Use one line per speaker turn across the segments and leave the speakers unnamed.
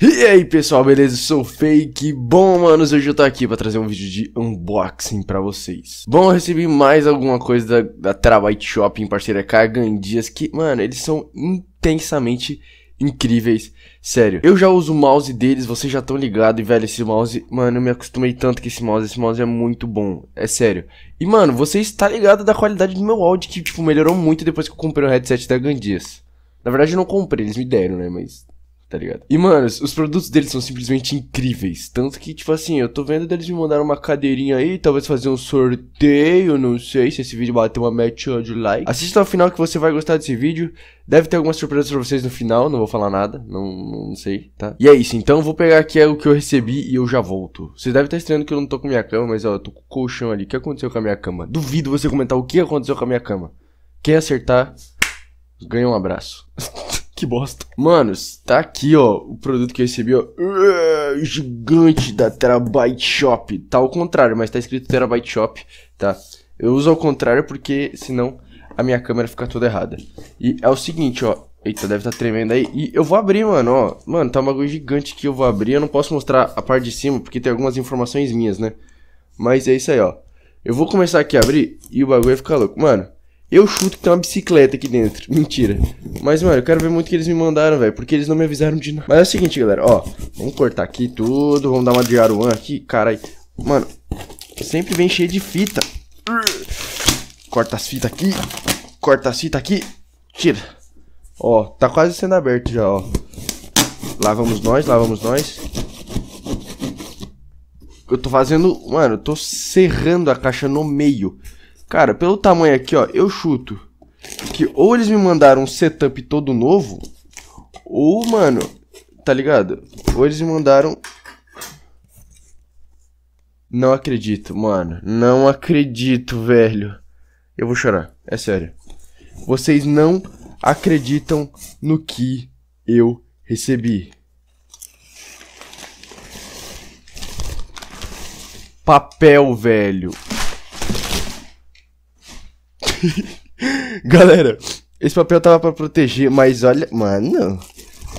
E aí pessoal, beleza? Eu sou Fake. Bom, manos, hoje eu tô aqui pra trazer um vídeo de unboxing pra vocês. Bom, eu recebi mais alguma coisa da, da Terabyte Shop em parceria com a Gandias, que, mano, eles são intensamente incríveis. Sério, eu já uso o mouse deles, vocês já estão ligados. E, velho, esse mouse, mano, eu me acostumei tanto com esse mouse. Esse mouse é muito bom, é sério. E, mano, você está ligado da qualidade do meu áudio, que, tipo, melhorou muito depois que eu comprei o headset da Gandias. Na verdade, eu não comprei, eles me deram, né? Mas tá ligado? E, mano, os produtos deles são simplesmente incríveis. Tanto que, tipo assim, eu tô vendo deles me mandaram uma cadeirinha aí, talvez fazer um sorteio, não sei se esse vídeo bater uma match de like. Assista ao final que você vai gostar desse vídeo. Deve ter algumas surpresas pra vocês no final, não vou falar nada, não, não sei, tá? E é isso, então eu vou pegar aqui o que eu recebi e eu já volto. Vocês devem estar estranhando que eu não tô com minha cama, mas ó, eu tô com o colchão ali. O que aconteceu com a minha cama? Duvido você comentar o que aconteceu com a minha cama. Quem acertar, ganha um abraço. Que bosta. Mano, tá aqui, ó, o produto que eu recebi, ó. Uh, gigante da Terabyte Shop. Tá ao contrário, mas tá escrito Terabyte Shop, tá? Eu uso ao contrário porque senão a minha câmera fica toda errada. E é o seguinte, ó. Eita, deve tá tremendo aí. E eu vou abrir, mano, ó. Mano, tá um bagulho gigante que eu vou abrir. Eu não posso mostrar a parte de cima porque tem algumas informações minhas, né? Mas é isso aí, ó. Eu vou começar aqui a abrir e o bagulho vai ficar louco. Mano, eu chuto que tem uma bicicleta aqui dentro. Mentira. Mas, mano, eu quero ver muito o que eles me mandaram, velho. Porque eles não me avisaram de nada. Mas é o seguinte, galera. Ó, vamos cortar aqui tudo. Vamos dar uma de Aruan aqui. Caralho. Mano, sempre vem cheio de fita. Corta as fitas aqui. Corta as fitas aqui. Tira. Ó, tá quase sendo aberto já, ó. Lá vamos nós, lá vamos nós. Eu tô fazendo... Mano, eu tô serrando a caixa no meio. Cara, pelo tamanho aqui, ó, eu chuto que ou eles me mandaram um setup todo novo, ou, mano, tá ligado? Ou eles me mandaram. Não acredito, mano. Não acredito, velho. Eu vou chorar, é sério. Vocês não acreditam no que eu recebi. Papel, velho. Galera, esse papel tava para proteger, mas olha, mano,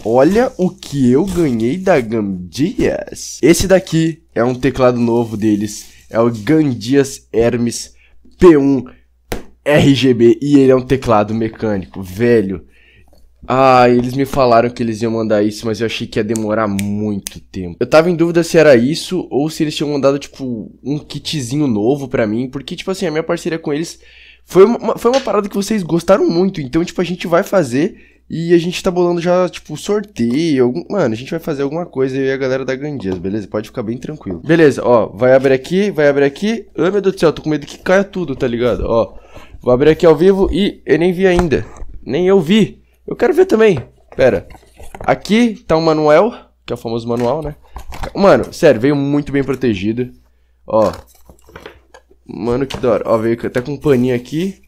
olha o que eu ganhei da Gandias. Esse daqui é um teclado novo deles, é o Gandias Hermes P1 RGB e ele é um teclado mecânico, velho. Ah, eles me falaram que eles iam mandar isso, mas eu achei que ia demorar muito tempo. Eu tava em dúvida se era isso ou se eles tinham mandado, tipo, um kitzinho novo pra mim, porque, tipo assim, a minha parceria com eles foi uma, foi uma parada que vocês gostaram muito, então, tipo, a gente vai fazer e a gente tá bolando já, tipo, sorteio. Algum... Mano, a gente vai fazer alguma coisa eu e a galera da Gandias, beleza? Pode ficar bem tranquilo. Beleza, ó, vai abrir aqui, vai abrir aqui. Ai, meu Deus do céu, tô com medo que caia tudo, tá ligado? Ó, vou abrir aqui ao vivo e eu nem vi ainda. Nem eu vi. Eu quero ver também. Pera. Aqui tá o manual, que é o famoso manual, né? Mano, sério, veio muito bem protegido. Ó, Mano, que da hora. Ó, veio até com um paninho aqui.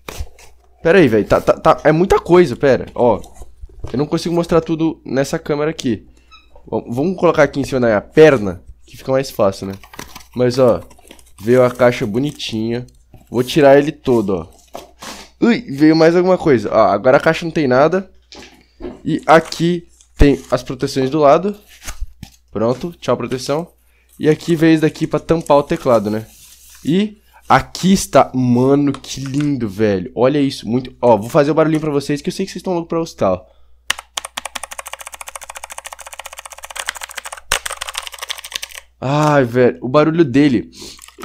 Pera aí, velho. Tá, tá, tá, é muita coisa, pera. Ó. Eu não consigo mostrar tudo nessa câmera aqui. vamos colocar aqui em cima da minha perna, que fica mais fácil, né? Mas, ó. Veio a caixa bonitinha. Vou tirar ele todo, ó. Ui, veio mais alguma coisa. Ó, agora a caixa não tem nada. E aqui tem as proteções do lado. Pronto, tchau proteção. E aqui veio isso daqui pra tampar o teclado, né? E Aqui está, mano, que lindo, velho. Olha isso, muito... Ó, vou fazer o barulhinho pra vocês, que eu sei que vocês estão loucos pra gostar, ó. Ai, velho, o barulho dele,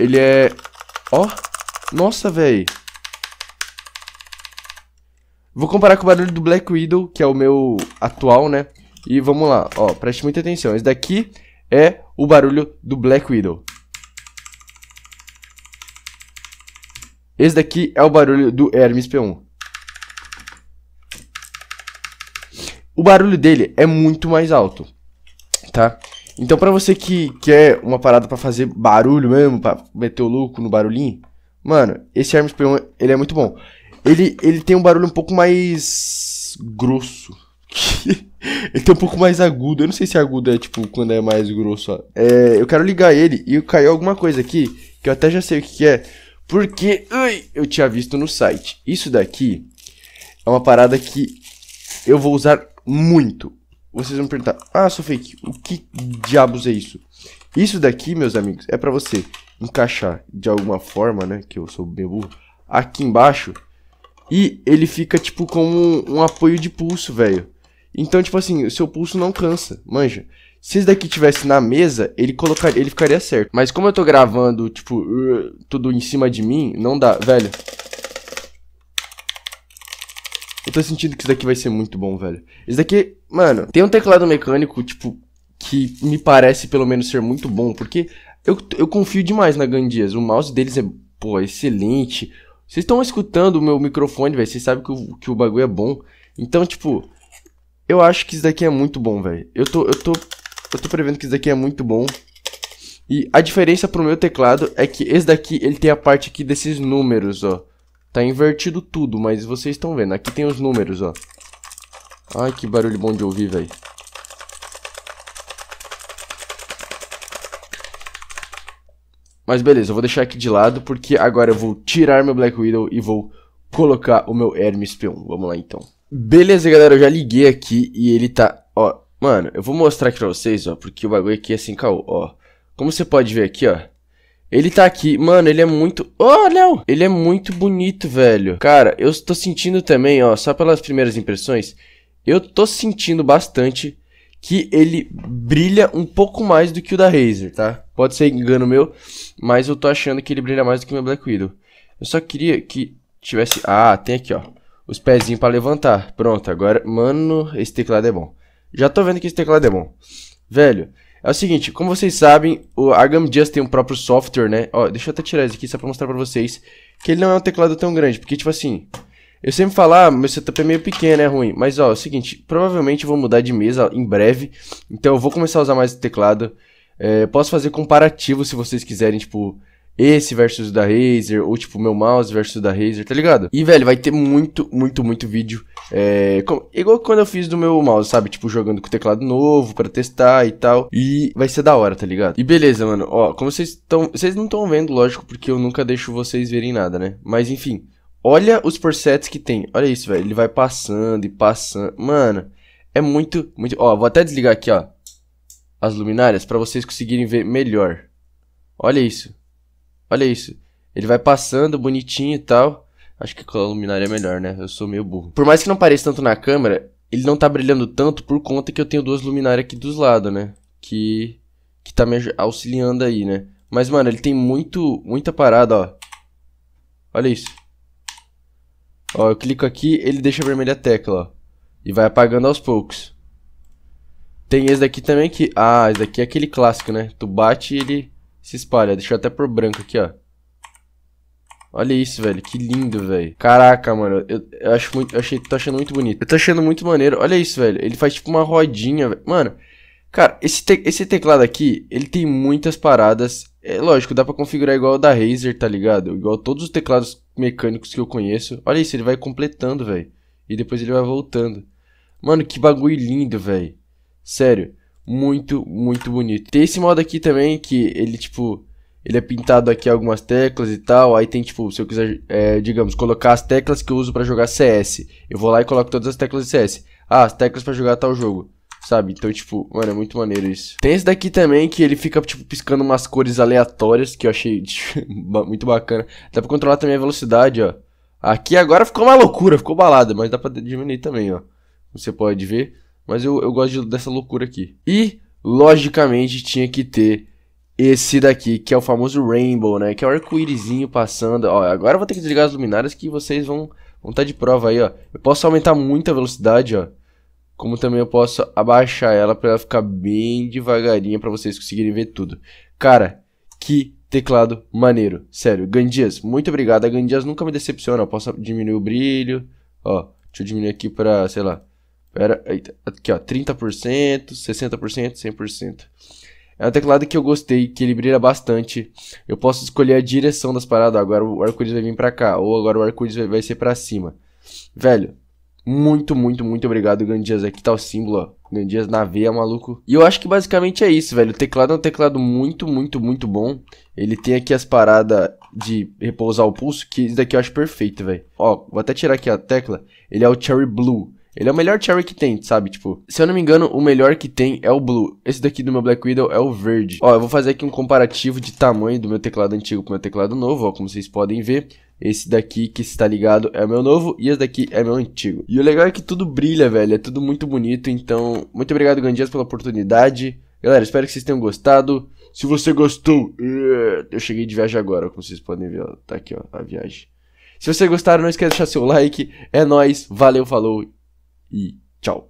ele é... Ó, nossa, velho. Vou comparar com o barulho do Black Widow, que é o meu atual, né? E vamos lá, ó, preste muita atenção. Esse daqui é o barulho do Black Widow. Esse daqui é o barulho do Hermes P1. O barulho dele é muito mais alto, tá? Então pra você que quer uma parada pra fazer barulho mesmo, pra meter o louco no barulhinho, mano, esse Hermes P1, ele é muito bom. Ele, ele tem um barulho um pouco mais grosso. ele tem um pouco mais agudo. Eu não sei se agudo é tipo quando é mais grosso. É, eu quero ligar ele e caiu alguma coisa aqui que eu até já sei o que, que é. Porque eu tinha visto no site. Isso daqui é uma parada que eu vou usar muito. Vocês vão perguntar: Ah, sou fake o que diabos é isso? Isso daqui, meus amigos, é para você encaixar de alguma forma, né? Que eu sou bem burro. Aqui embaixo. E ele fica tipo como um, um apoio de pulso, velho. Então, tipo assim, o seu pulso não cansa, manja. Se esse daqui tivesse na mesa, ele colocaria, ele ficaria certo. Mas como eu tô gravando, tipo, uh, tudo em cima de mim, não dá, velho. Eu tô sentindo que isso daqui vai ser muito bom, velho. Esse daqui, mano, tem um teclado mecânico, tipo, que me parece pelo menos ser muito bom, porque eu, eu confio demais na Gandias. O mouse deles é, pô, excelente. Vocês estão escutando o meu microfone, velho. Vocês sabem que o, que o bagulho é bom. Então, tipo, eu acho que isso daqui é muito bom, velho. Eu tô, eu, tô, eu tô prevendo que isso daqui é muito bom. E a diferença pro meu teclado é que esse daqui, ele tem a parte aqui desses números, ó. Tá invertido tudo, mas vocês estão vendo. Aqui tem os números, ó. Ai, que barulho bom de ouvir, velho. Mas beleza, eu vou deixar aqui de lado, porque agora eu vou tirar meu Black Widow e vou colocar o meu Hermes P1. Vamos lá, então. Beleza, galera, eu já liguei aqui e ele tá, ó, mano, eu vou mostrar aqui pra vocês, ó, porque o bagulho aqui é assim, caô, ó. Como você pode ver aqui, ó, ele tá aqui, mano, ele é muito... Oh, Léo! Ele é muito bonito, velho. Cara, eu tô sentindo também, ó, só pelas primeiras impressões, eu tô sentindo bastante que ele brilha um pouco mais do que o da Razer, tá? Pode ser engano meu, mas eu tô achando que ele brilha mais do que o meu Black Widow. Eu só queria que tivesse... Ah, tem aqui, ó os pezinhos para levantar. Pronto, agora, mano, esse teclado é bom. Já tô vendo que esse teclado é bom. Velho, é o seguinte, como vocês sabem, o Argam Just tem um próprio software, né? Ó, deixa eu até tirar isso aqui só pra mostrar pra vocês que ele não é um teclado tão grande, porque tipo assim, eu sempre falo, ah, meu setup é meio pequeno, é ruim, mas ó, é o seguinte, provavelmente eu vou mudar de mesa em breve, então eu vou começar a usar mais o teclado, é, posso fazer comparativo se vocês quiserem, tipo, esse versus da Razer, ou tipo, meu mouse versus da Razer, tá ligado? E, velho, vai ter muito, muito, muito vídeo. É, como, igual quando eu fiz do meu mouse, sabe? Tipo, jogando com o teclado novo para testar e tal. E vai ser da hora, tá ligado? E beleza, mano. Ó, como vocês estão. Vocês não estão vendo, lógico, porque eu nunca deixo vocês verem nada, né? Mas enfim. Olha os presets que tem. Olha isso, velho. Ele vai passando e passando. Mano, é muito, muito. Ó, vou até desligar aqui, ó. As luminárias para vocês conseguirem ver melhor. Olha isso. Olha isso. Ele vai passando bonitinho e tal. Acho que com a luminária é melhor, né? Eu sou meio burro. Por mais que não pareça tanto na câmera, ele não tá brilhando tanto por conta que eu tenho duas luminárias aqui dos lados, né? Que que tá me auxiliando aí, né? Mas mano, ele tem muito muita parada, ó. Olha isso. Ó, eu clico aqui, ele deixa vermelha a tecla, ó. E vai apagando aos poucos. Tem esse daqui também que... Ah, esse daqui é aquele clássico, né? Tu bate e ele se espalha. Deixa eu até por branco aqui, ó. Olha isso, velho. Que lindo, velho. Caraca, mano. Eu, eu acho muito. Eu achei, tô achando muito bonito. Eu tô achando muito maneiro. Olha isso, velho. Ele faz tipo uma rodinha, velho. Mano. Cara, esse, te esse teclado aqui, ele tem muitas paradas. É lógico, dá pra configurar igual o da Razer, tá ligado? Igual todos os teclados mecânicos que eu conheço. Olha isso, ele vai completando, velho. E depois ele vai voltando. Mano, que bagulho lindo, velho. Sério muito, muito bonito. Tem esse modo aqui também que ele, tipo, ele é pintado aqui algumas teclas e tal. Aí tem, tipo, se eu quiser, é, digamos, colocar as teclas que eu uso para jogar CS. Eu vou lá e coloco todas as teclas de CS. Ah, as teclas para jogar tal jogo. Sabe? Então, tipo, mano, é muito maneiro isso. Tem esse daqui também que ele fica, tipo, piscando umas cores aleatórias que eu achei muito bacana. Dá pra controlar também a velocidade, ó. Aqui agora ficou uma loucura, ficou balada, mas dá pra diminuir também, ó. Você pode ver. Mas eu, eu gosto dessa loucura aqui. E, logicamente, tinha que ter esse daqui, que é o famoso Rainbow, né? Que é o arco-írisinho passando. Ó, agora eu vou ter que desligar as luminárias que vocês vão vão estar tá de prova aí, ó. Eu posso aumentar muito a velocidade, ó. Como também eu posso abaixar ela para ela ficar bem devagarinha para vocês conseguirem ver tudo. Cara, que teclado maneiro. Sério, Gandias, muito obrigado. A Gandias nunca me decepciona. Eu posso diminuir o brilho, ó. Deixa eu diminuir aqui para, sei lá, era, aqui, ó, 30%, 60%, 100%. É um teclado que eu gostei, que ele brilha bastante. Eu posso escolher a direção das paradas. Agora o arco-íris vai vir pra cá, ou agora o arco-íris vai, vai ser pra cima. Velho, muito, muito, muito obrigado, Gandias. Aqui tá o símbolo, ó. Gandias na veia, maluco. E eu acho que basicamente é isso, velho. O teclado é um teclado muito, muito, muito bom. Ele tem aqui as paradas de repousar o pulso, que isso daqui eu acho perfeito, velho. Ó, vou até tirar aqui a tecla. Ele é o Cherry Blue. Ele é o melhor cherry que tem, sabe? Tipo, se eu não me engano, o melhor que tem é o blue. Esse daqui do meu Black Widow é o verde. Ó, eu vou fazer aqui um comparativo de tamanho do meu teclado antigo pro meu teclado novo, ó, como vocês podem ver. Esse daqui que está ligado é o meu novo e esse daqui é meu antigo. E o legal é que tudo brilha, velho. É tudo muito bonito. Então, muito obrigado, Gandias, pela oportunidade. Galera, espero que vocês tenham gostado. Se você gostou, eh, eu cheguei de viagem agora, como vocês podem ver. Ó. Tá aqui, ó, a viagem. Se vocês gostaram, não esqueça de deixar seu like. É nóis, valeu, falou 一招。